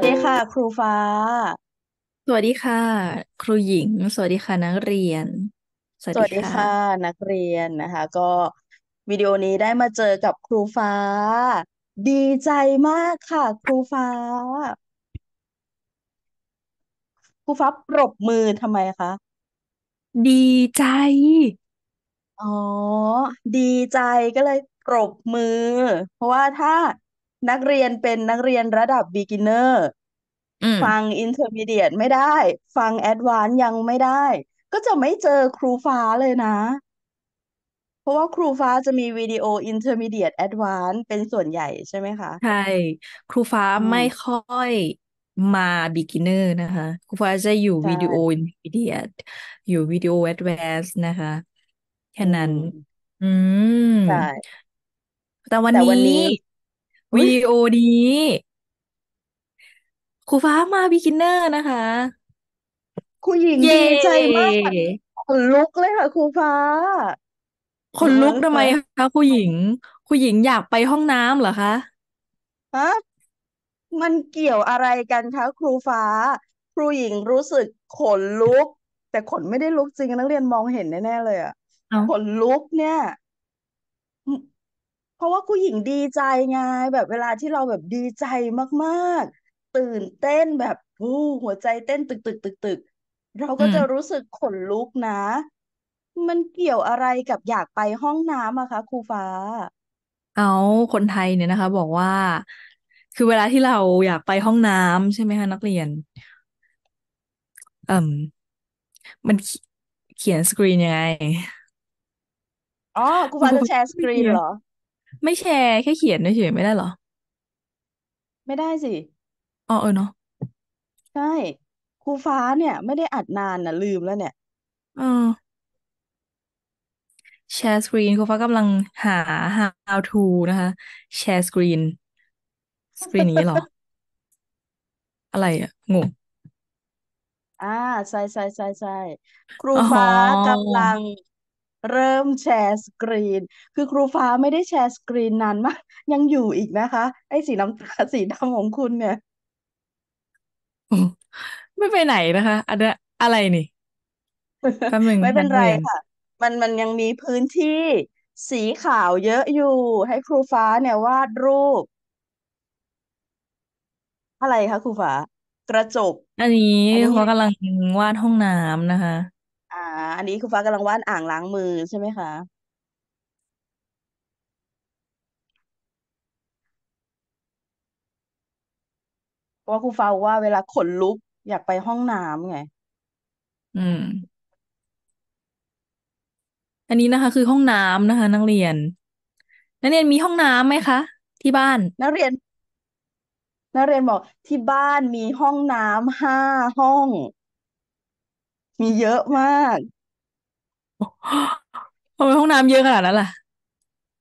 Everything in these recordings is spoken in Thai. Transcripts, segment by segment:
วัสดีค่ะครูฟ้า สวัสดีค่ะ ครูหญิง สวัสดีค่ะ นักเรียน สวัสสวัดีสดีค่ะค่ะ นักเรียนนะคะ ก็ วิดีโอนี้ได้มาเจอกับครูฟ้า ดีใจมากค่ะครูฟ้า ครูฟ้าปรบมือทำไมคะ ดีใจ อ๋อดีใจก็เลยปรบมือ เพราะว่าถ้านักเรียนเป็นนักเรียนระดับ beginner อฟัง intermediate ไม่ได้ ฟัง advance ยังไม่ได้ ก็จะไม่เจอครูฟ้าเลยนะ เพราะว่าครูฟ้าจะมีวิดีโอ intermediate advance เป็นส่วนใหญ่ใช่ไหมคะ ใช่ครูฟ้าไม่ค่อยมาบิ๊ก n เนอร์นะคะ ครูฟ้าจะอยู่วิดีโออิน m ีเดียตอยู่วิดีโอแอดวาน e ์นะคะแค่นั้นอืมใช่ แต่วันนี้วันนี้วิดีโอนี้ครูฟ้ามาบิกินเนอร์นะคะ ครูหญิงเยดีใจมากขนลุกเลยค่ะครูฟ้า คนลุกทำไมคะครูหญิง ครูหญิงอยากไปห้องน้ำเหรอคะฮะมันเกี่ยวอะไรกันคะครูฟ้า ครูหญิงรู้สึกขนลุก แต่ขนไม่ได้ลุกจริงนักเรียนมองเห็นแน่ๆเลยอะขนลุกเนี่ยเพราะว่าผู้หญิงดีใจไงแบบเวลาที่เราแบบดีใจมากๆ ตื่นเต้นแบบโู้หัวใจเต้นตึกตึกตึกตึกเราก็จะรู้สึกขนลุกนะ มันเกี่ยวอะไรกับอยากไปห้องน้ำอะคะครูฟ้า เอาคนไทยเนี่ยนะคะ บอกว่าคือเวลาที่เราอยากไปห้องน้ำใช่ไหมคะนักเรียนเอ่มมันเขเขียนสกรีนยังไงอ๋อครูฟ้าจะแชร์สกรีนเนเหรอไม่แชร์แค่เขียนเฉยๆไม่ได้เหรอ ไม่ได้สิอ๋อเออเนาะใช่ครูฟ้าเนี่ย ไม่ได้อัดนานนะลืมแล้วเนี่ยอออแชร์สกรีนคุณฟ้ากำลังหา how to นะคะแชร์สกรีนสกรีนนี้เหรออะไรอ่ะงงอ่าใช่ใช่ใช่ใช่ครูอ๋อฟ้ากำลังเริ่มแชร์สกรีน คือครูฟ้าไม่ได้แชร์สกรีนนานมากยังอยู่อีกนะคะ ไอ้สีน้ำตาลสีดำของคุณเนี่ย ไม่ไปไหนนะคะอันนี้อะไรนี่แป๊บนึงไม่เป็นไรค่ะ มันมันยังมีพื้นที่สีขาวเยอะอยู่ ให้ครูฟ้าเนี่ย วาดรูป อะไรคะครูฟ้า กระจก อันนี้อันนี้เขากำลังวาดห้องน้ำนะคะอันนี้คุณฟ้ากำลังวาดอ่างล้างมือใช่ไหมคะเพราะว่าคุณฟ้าว่าเวลาขนลุกอยากไปห้องน้ำไง อืม อันนี้นะคะ คือห้องน้ำนะคะนักเรียน นักเรียนมีห้องน้ำไหมคะที่บ้าน นักเรียน นักเรียนบอกที่บ้านมีห้องน้ำห้าห้องมีเยอะมากทำไมห้องน้ำเยอะขนาดนั้นล่ะ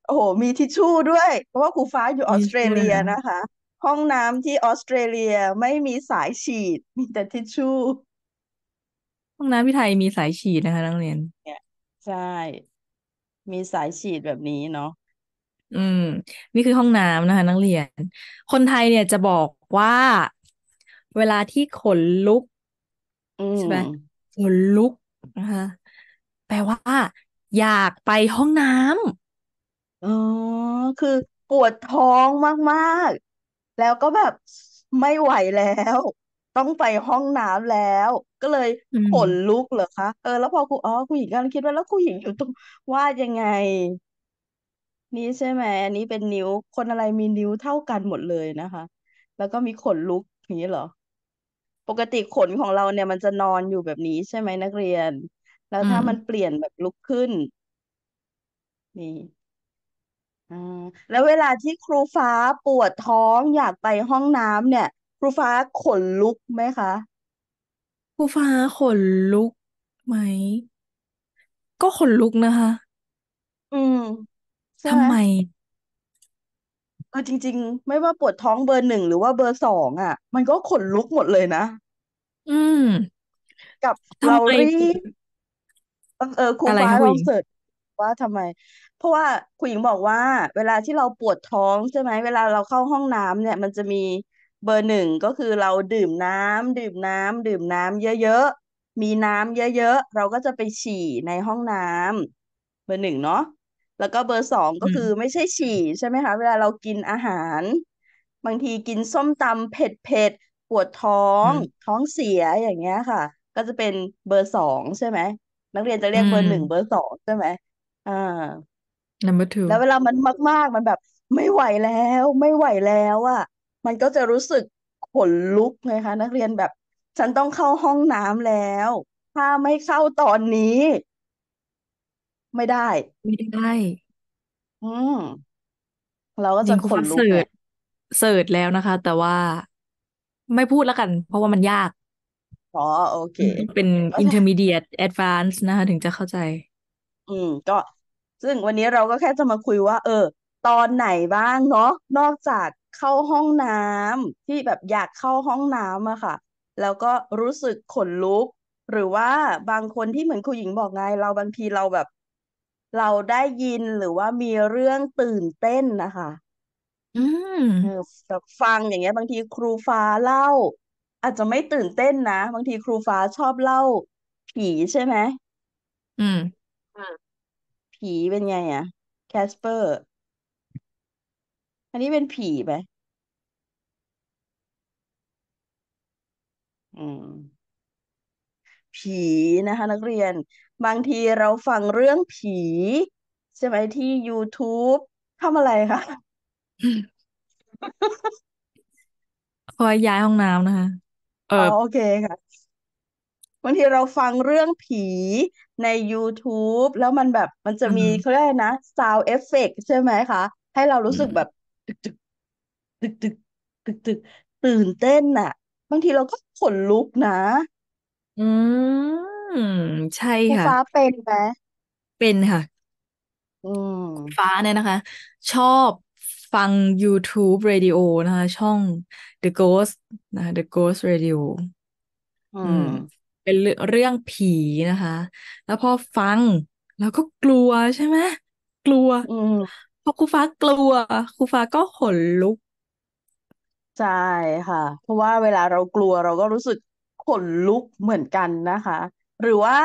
โอ้โห มีทิชชู่ด้วย เพราะว่าครูฟ้าอยู่ออีสเตรเลียนะคะ ห้องน้ำที่ออสเตรเลียไม่มีสายฉีด มีแต่ทิชชู่ ห้องน้ำที่ไทยมีสายฉีดนะคะนักเรียน ใช่ มีสายฉีดแบบนี้เนาะ อืมนี่คือห้องน้ำนะคะ นักเรียน คนไทยเนี่ยจะบอกว่า เวลาที่ขนลุก อืใช่ไหมขนลุกนะคะแปลว่า อยากไปห้องน้ำอ๋อ คือปวดท้องมากๆ แล้วก็แบบไม่ไหวแล้ว ต้องไปห้องน้ำแล้ว ก็เลยขนลุกเหรอคะเออแล้วพอครูอ๋อครูหญิงกำลังคิดว่าแล้วครูหญิงอยู่ตรงว่าดยังไง นี่ใช่ไหมอันนี้เป็นนิ้ว คนอะไรมีนิ้วเท่ากันหมดเลยนะคะ แล้วก็มีขนลุกอย่างนี้เหรอปกติขนของเราเนี่ยมันจะนอนอยู่แบบนี้ใช่ไหมนักเรียน แล้วถ้ามันเปลี่ยนแบบลุกขึ้น นี่อ่าแล้วเวลาที่ครูฟ้าปวดท้องอยากไปห้องน้ำเนี่ย ครูฟ้าขนลุกไหมคะ ครูฟ้าขนลุกไหม ก็ขนลุกนะคะ อืมใช่ไหทำมไมเออจริงๆ ไม่ว่าปวดท้องเบอร์หนึ่งหรือว่าเบอร์สองอ่ะ มันก็ขนลุกหมดเลยนะ อืม กับเรารีบเออเออครูฟ้าเราลองเสิร์ชว่าทำไม เพราะว่าคุณหญิงบอกว่า เวลาที่เราปวดท้องใช่ไหมเวลาเราเข้าห้องน้ำเนี่ย มันจะมีเบอร์หนึ่งก็คือเราดื่มน้ำดื่มน้ำดื่มน้ำเยอะๆมีน้ำเยอะๆเราก็จะไปฉี่ในห้องน้ำเบอร์หนึ่งเนาะแล้วก็เบอร์สองก็คือไม่ใช่ฉี่ใช่ไหมคะ เวลาเรากินอาหาร บางทีกินส้มตำเผ็ดเผ็ดปวดท้อง ท้องเสียอย่างเงี้ยค่ะ ก็จะเป็นเบอร์สองใช่ไหม นักเรียนจะเรียกเบอร์หนึ่งเบอร์สอง ใช่ไหมอ่า number two แล้วเวลามันมาก ๆ มันแบบ ไม่ไหวแล้ว ไม่ไหวแล้วอ่ะมันก็จะรู้สึกขนลุกเลยค่ะนักเรียนแบบฉันต้องเข้าห้องน้ำแล้ว ถ้าไม่เข้าตอนนี้ไม่ได้ ไม่ได้ อืม เราก็จจะริงคขนลุก เสิไงร์ชเสิร์ชแล้วนะคะ แต่ว่าไม่พูดแล้วกัน เพราะว่ามันยากอ๋อโอเคต้องเป็นก็ intermediate advance นะคะ ถึงจะเข้าใจ อืม ก็ซึ่งวันนี้เราก็แค่จะมาคุยว่า เออ ตอนไหนบ้างเนาะนอกจากเข้าห้องน้ำที่แบบอยากเข้าห้องน้ำอะค่ะ แล้วก็รู้สึกขนลุก หรือว่าบางคนที่เหมือนครูหญิงบอกไง เราบางทีเราแบบเราได้ยินหรือว่ามีเรื่องตื่นเต้นนะคะ อืมเออแบบฟังอย่างเงี้ยบางทีครูฟ้าเล่า อาจจะไม่ตื่นเต้นนะ บางทีครูฟ้าชอบเล่า ผีใช่ไหม อืมอืมผีเป็นไงอะแคสเปอร์ อันนี้เป็นผีไหม อืม ผีนะคะนักเรียนบางทีเราฟังเรื่องผี ใช่ไหมที่ YouTube ทำอะไรคะคอยย้ายห้องน้ำนะคะเออ๋อ โอเคค่ะ บางทีเราฟังเรื่องผีใน YouTube แล้วมันแบบมันจะมีเขาเรียกอะไรนะซาวเอฟเฟกใช่ไหมคะ ให้เรารู้สึกแบบตึกตึกตึกตึกตึกตึก ตื่นเต้นน่ะ บางทีเราก็ขนลุกนะ อืมมใช่คุณค่ะฟ้าเป็นไหมเป็นค่ะอืมฟ้าเนี่ยนะคะ ชอบฟัง YouTube Radio นะคะช่อง The Ghost นะคะ The Ghost Radio อือืมมเป็นเรื่องเรื่องผีนะคะ แล้วพอฟังแล้วก็กลัวใช่ไหมกลัว อืมพอครูฟ้ากลัว ครูฟ้าก็ขนลุกใช่ค่ะ เพราะว่าเวลาเรากลัวเราก็รู้สึกขนลุกเหมือนกันนะคะหรือว่า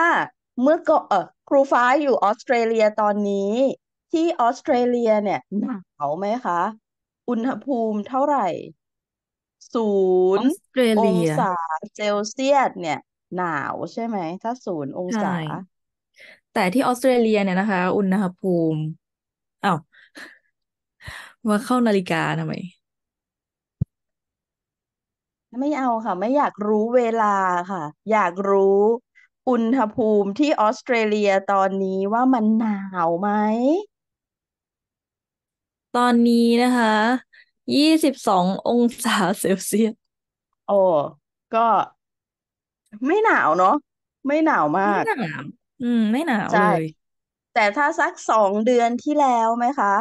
เมื่อก็เออครูฟ้าอยู่ออสเตรเลียตอนนี้ ที่ออสเตรเลียเนี่ยหนาวไหมคะ อุณหภูมิเท่าไหร่ศูนย์อองศาเซลเซียสเนี่ย หนาว ใช่ไหม ถ้าศูนย์องศาแต่ที่ออสเตรเลียเนี่ยนะคะ อุณหภูมิ อ้าว มาเข้านาฬิกาทำไมไม่เอาค่ะ ไม่อยากรู้เวลาค่ะ อยากรู้อุณหภูมิที่ออสเตรเลียตอนนี้ว่ามันหนาวไหมตอนนี้นะคะ ยี่สิบสององศาเซลเซียสโอ้ก็ ไม่หนาวเนาะไม่หนาวมาไม่กหนาวอืม ไม่หนาวใช่เลยแต่ถ้าสักสองเดือนที่แล้วไหมคะ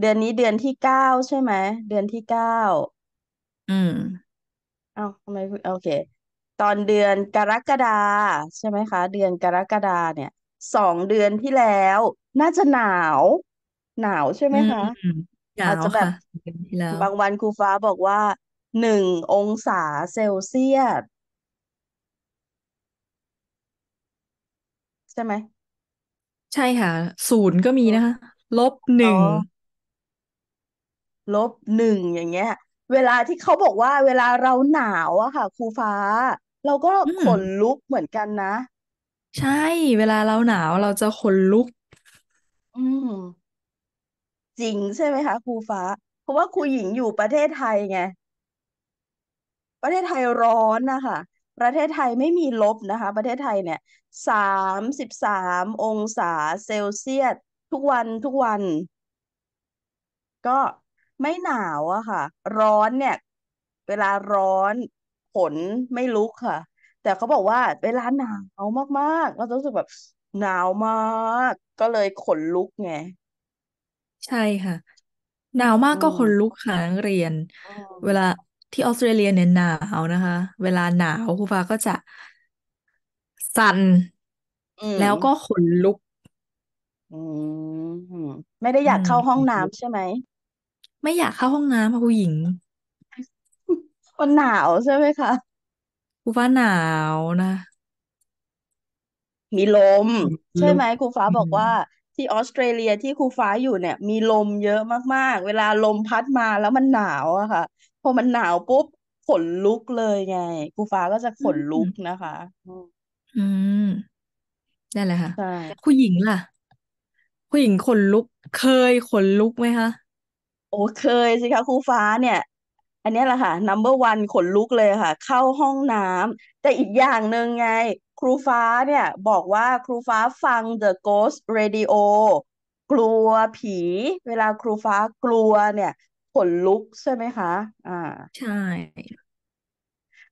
เดือนนี้เดือนที่เก้าใช่ไหมเดือนที่เก้าอืม เอ้าทำไมูโอเคตอนเดือนกรกฎาใช่ไหมคะ เดือนกรกฎาเนี่ยสองเดือนที่แล้ว น่าจะหนาว หนาวใช่ไหมอืมคะอืมหนาอาจวจะแบบ่ะที่แล้วบางวันครูฟ้าบอกว่าหนึ่งองศาเซลเซียสใช่ไหม ใช่ค่ะศูนย์ก็มีนะคะลบหอ๋นึ่องลบหนึ่งอย่างเงี้ย เวลาที่เขาบอกว่าเวลาเราหนาวอะค่ะครูฟ้าเราก็อืขมนลุกเหมือนกันนะ ใช่ เวลาเราหนาวเราจะขนลุก อืม จริงใช่ไหมคะ ครูฟ้า เพราะว่าครูหญิงอยู่ประเทศไทยไงประเทศไทยร้อนนะคะ ประเทศไทยไม่มีลบนะคะ ประเทศไทยเนี่ย สามสิบสาม องศา เซลเซียสทุกวันทุกวัน ก็ไม่หนาวอะค่ะ ร้อนเนี่ย เวลาร้อนนไม่ลุกค่ะ แต่เขาบอกว่าเวลาหนาวมากๆ เรารู้สึกแบบหนาวมาก ก็เลยขนลุกไงใช่ค่ะหนาวมากก็ขนลุกค่ะนักเรียน เวลาที่ออสเตรเลียเนี่ยหนาวนะคะเวลาหนาวครูฟ้าก็จะสั่นอืมแล้วก็ขนลุก อืมไม่ได้อยากเข้าห้องน้ำใช่ไหมไม่อยากเข้าห้องน้ำค่ะผู้หญิงมันหนาวใช่ไหมคะกูว่าหนาวนะ มีลมใช่ลไหมมครูฟ้าบอกว่า ที่ออสเตรเลียที่ครูฟ้าอยู่เนี่ย มีลมเยอะมากๆ เวลาลมพัดมาแล้วมันหนาวอะค่ะพอมันหนาวปุ๊บขนลุกเลยไงครูฟ้าก็จะขนลุกนะคะ อืมอืมได้เลยค่ะใช่ผู้หญิงล่ะผู้หญิงขนลุก เคยขนลุกไหมคะโอ้เคยสิคะครูฟ้าเนี่ยอันนี้แหละค่ะ number one ขนลุกเลยค่ะ เข้าห้องน้ำแต่อีกอย่างหนึ่งไงครูฟ้าเนี่ยบอกว่าครูฟ้าฟัง The Ghost Radio กลัวผี เวลาครูฟ้ากลัวเนี่ยขนลุกใช่ไหมคะอ่าใช่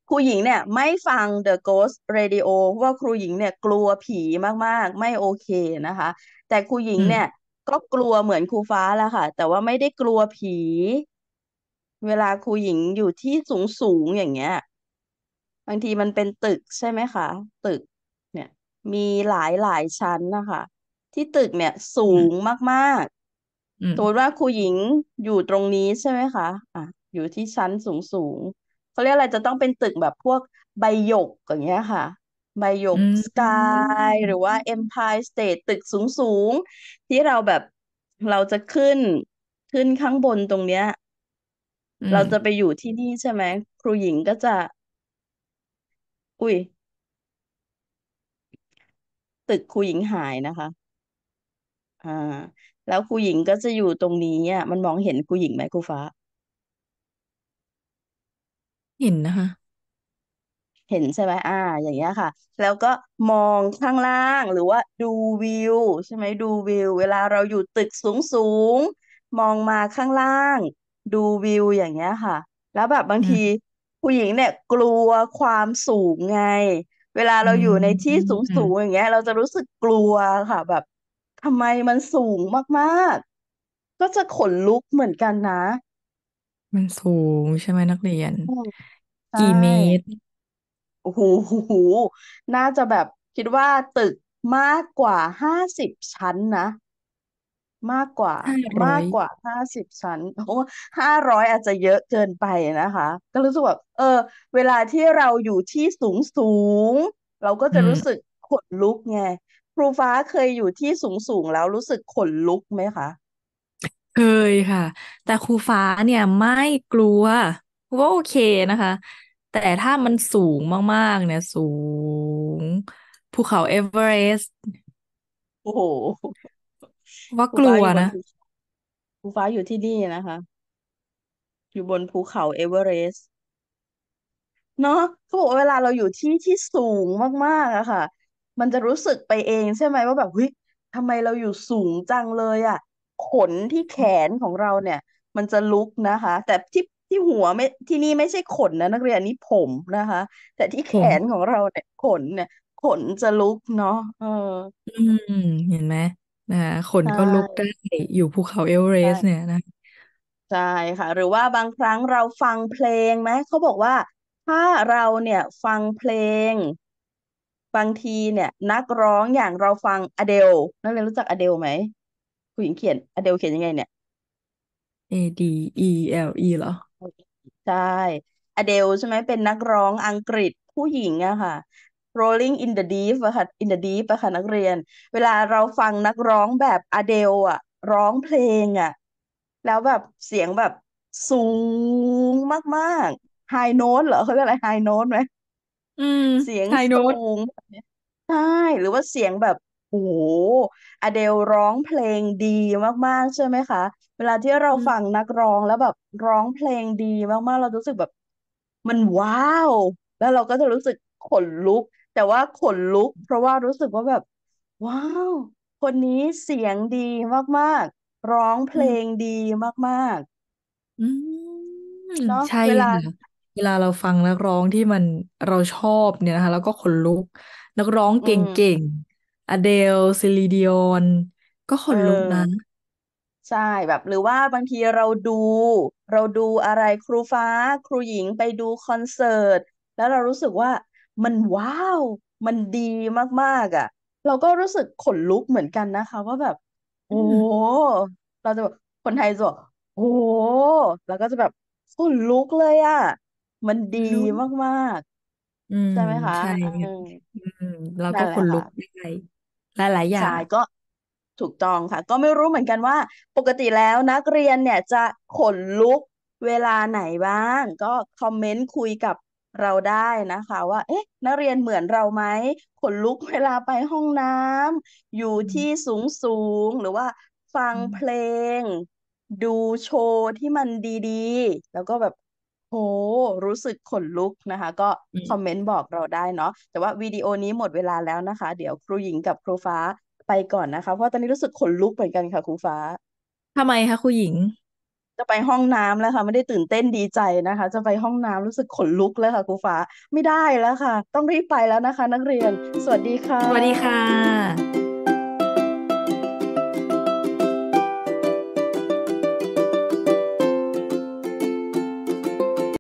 ครูหญิงเนี่ยไม่ฟัง The Ghost Radio เพราะว่าครูหญิงเนี่ยกลัวผีมากๆ ไม่โอเคนะคะ แต่ครูหญิงเนี่ยก็กลัวเหมือนครูฟ้าแล้วค่ะแต่ว่าไม่ได้กลัวผีเวลาครูหญิงอยู่ที่สูงสูงอย่างเงี้ย บางทีมันเป็นตึกใช่ไหมคะตึกเนี่ย มีหลายหลายชั้นนะคะที่ตึกเนี่ย สูงมากๆสมมติว่าครูหญิงอยู่ตรงนี้ใช่ไหมคะอ่ะอยู่ที่ชั้นสูงสูงเขาเรียกอะไรจะต้องเป็นตึกแบบพวกใบหยกอย่างเงี้ยค่ะใบหยกสกายหรือว่าเอ็มพายสเตทตึกสูงสูงที่เราแบบเราจะขึ้นขึ้นข้างบนตรงเนี้ยเราจะไปอยู่ที่นี่ใช่ไหมครูหญิงก็จะอุ้ยตึกครูหญิงหายนะคะอ่าแล้วครูหญิงก็จะอยู่ตรงนี้อ่ะมันมองเห็นครูหญิงไหมครูฟ้าเห็นนะคะเห็นใช่ไหมอ่าอย่างเงี้ยค่ะ แล้วก็มองข้างล่าง หรือว่าดูวิวใช่ไหมดูวิวเวลาเราอยู่ตึกสูงสูงมองมาข้างล่างดูวิวอย่างเงี้ยค่ะ แล้วแบบบางทีผู้หญิงเนี่ย กลัวความสูงไง เวลาเราอยู่ในที่สูงสูงอย่างเงี้ย เราจะรู้สึกกลัวค่ะ แบบทำไมมันสูงมาก ๆ ก็จะขนลุกเหมือนกันนะ มันสูงใช่ไหมนักเรียนใชกี่เมตรโอ้โหน่าจะแบบคิดว่าตึกมากกว่าห้าสิบชั้นนะมากกว่าห้ามากกว่าห้าสิบชั้นโอ้ห้าร้อยอาจจะเยอะเกินไปนะคะ ก็รู้สึกว่า เออ เวลาที่เราอยู่ที่สูงสูงเราก็จะรู้สึกขนลุกไง ครูฟ้าเคยอยู่ที่สูงสูงแล้วรู้สึกขนลุกไหมคะเคยค่ะ แต่ครูฟ้าเนี่ยไม่กลัวว่าโอเคนะคะ แต่ถ้ามันสูงมากๆเนี่ย สูงภูเขาเอเวอเรสต์โอ้โหว่ากูลัฟ้าวอยู่บนนะภูคูฟ้าอยู่ที่นี่นะคะ อยู่บนภูเขาเอเวอเรสต์เนาะเขาบอกว่าเวลาเราอยู่ที่ที่สูงมากๆอะค่ะ มันจะรู้สึกไปเอง ใช่ไหมว่าแบบเฮ้ยทำไมเราอยู่สูงจังเลยอะขนที่แขนของเราเนี่ย มันจะลุกนะคะ แต่ที่ที่หัวไม่ที่นี่ไม่ใช่ขนนะนักเรียนนี่ผมนะคะ แต่ที่แขมนของเราเนี่ยขนเนี่ย ขนจะลุกเนาะเออ อืม เห็นไหมนะคะคนใชก็ลุกได้อยู่ภูเขาเอเวอเรใช่สต์เนี่ยนะใช่ค่ะ หรือว่าบางครั้งเราฟังเพลงไหม เขาบอกว่าถ้าเราเนี่ยฟังเพลง บางทีเนี่ย นักร้องอย่างเราฟังอเดลนักเรียนรู้จักอเดลไหมผู้หญิงเขียนอเดลเขียนยังไงเนี่ยเอดีอเอลอีเหรอ ใช่อเดลใช่ไหมเป็นนักร้องอังกฤษผู้หญิงอะค่ะ Rolling in the Deep อะค่ะ in the Deep อะค่ะนักเรียนเวลาเราฟังนักร้องแบบอเดลอะร้องเพลงอะแล้วแบบเสียงแบบสูงมากๆไฮโน้ตเหรอเขาเรียกอะไรไฮโน้ตไหมอืมเสียงไฮโสูงแบบนี้ใช่หรือว่าเสียงแบบโอ้โหอเดลร้องเพลงดีมากๆ ใช่ไหมคะเวลาที่เราฟังนักร้องแล้วแบบร้องเพลงดีมากๆ เรารู้สึกแบบ มันว้าวแล้วเราก็จะรู้สึกขนลุกแต่ว่าขนลุก เพราะว่ารู้สึกว่าแบบ ว้าวคนนี้เสียงดีมากๆ ร้องเพลงดีมากอืมๆเนาะใช่เวลาค่ะเวลาเราฟังนักร้องที่มันเราชอบเนี่ยนะคะ แล้วก็ขนลุก นักร้องอืเก่งๆอเดลซิลิดิออนก็ขเอนลุกนะใช่แบบหรือว่าบางทีเราดู เราดูอะไรครูฟ้าครูหญิงไปดูคอนเสิร์ตแล้วเรารู้สึกว่ามันว้าว มันดีมากๆอ่ะ เราก็รู้สึกขนลุกเหมือนกันนะคะว่าแบบ โอ้ เราจะแบบคนไทยจะบอกโอ้แล้วก็จะแบบขนลุกเลยอ่ะ มันดีลุกมากอืๆใช่ไหมคะใช่อืมอืมเรานั่ก็นแหขละนลุค่ะกได้หลายอย่าใช่งก็ถูกต้องค่ะ ก็ไม่รู้เหมือนกันว่า ปกติแล้วนักเรียนเนี่ยจะขนลุกเวลาไหนบ้าง ก็คอมเมนต์คุยกับเราได้นะคะว่า เอ๊ะนักเรียนเหมือนเราไหมขนลุกเวลาไปห้องน้ำอยู่ที่สูงสูงหรือว่า ฟังเพลง ดูโชว์ที่มันดีๆ แล้วก็แบบโห รู้สึกขนลุกนะคะ ก็คอมเมนต์บอกเราได้เนาะแต่ว่าวิดีโอนี้หมดเวลาแล้วนะคะ เดี๋ยวครูหญิงกับครูฟ้าไปก่อนนะคะเพราะตอนนี้รู้สึกขนลุกเหมือนกันค่ะ ครูฟ้าทำไมคะครูหญิงจะไปห้องน้ำแล้วค่ะไม่ได้ตื่นเต้นดีใจนะคะ จะไปห้องน้ำรู้สึกขนลุกแล้วค่ะครูฟ้าไม่ได้แล้วค่ะ ต้องรีบไปแล้วนะคะ นักเรียน สวัสดีค่ะสวัสดีค่ะ